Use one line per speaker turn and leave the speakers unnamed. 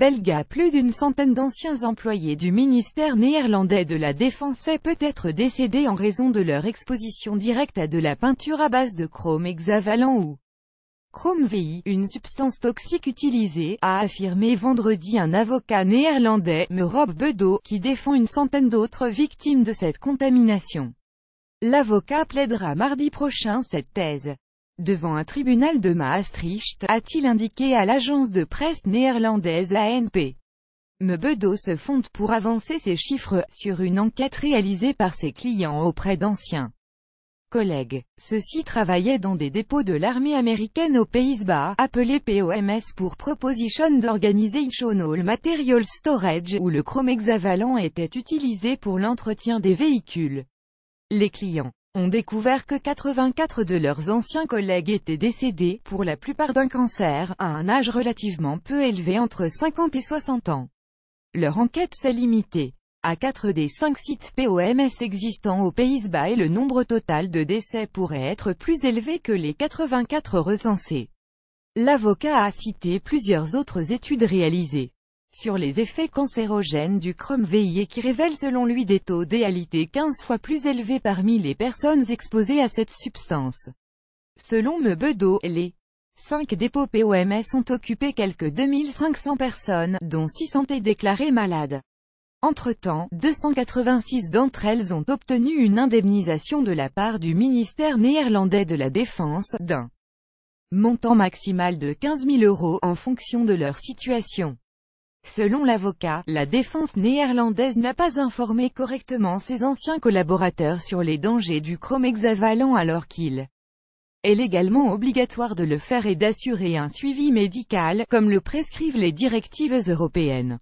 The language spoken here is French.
Belga plus d'une centaine d'anciens employés du ministère néerlandais de la Défense est peut-être décédé en raison de leur exposition directe à de la peinture à base de chrome hexavalent ou chrome VI, une substance toxique utilisée, a affirmé vendredi un avocat néerlandais, Me Rob qui défend une centaine d'autres victimes de cette contamination. L'avocat plaidera mardi prochain cette thèse devant un tribunal de Maastricht, a-t-il indiqué à l'agence de presse néerlandaise ANP. Mebedo se fonde pour avancer ses chiffres, sur une enquête réalisée par ses clients auprès d'anciens collègues. Ceux-ci travaillaient dans des dépôts de l'armée américaine aux Pays-Bas, appelés POMS pour Proposition All Material Storage, où le chrome hexavalent était utilisé pour l'entretien des véhicules. Les clients ont découvert que 84 de leurs anciens collègues étaient décédés, pour la plupart d'un cancer, à un âge relativement peu élevé entre 50 et 60 ans. Leur enquête s'est limitée à 4 des 5 sites POMS existants aux Pays-Bas et le nombre total de décès pourrait être plus élevé que les 84 recensés. L'avocat a cité plusieurs autres études réalisées sur les effets cancérogènes du chrome VI et qui révèle selon lui des taux d'éalité 15 fois plus élevés parmi les personnes exposées à cette substance. Selon Mebedo, les 5 dépôts POMS ont occupé quelques 2500 personnes, dont 600 étaient déclarées malades. Entre-temps, 286 d'entre elles ont obtenu une indemnisation de la part du ministère néerlandais de la Défense, d'un montant maximal de 15 000 euros, en fonction de leur situation. Selon l'avocat, la défense néerlandaise n'a pas informé correctement ses anciens collaborateurs sur les dangers du chrome hexavalent alors qu'il est légalement obligatoire de le faire et d'assurer un suivi médical, comme le prescrivent les directives européennes.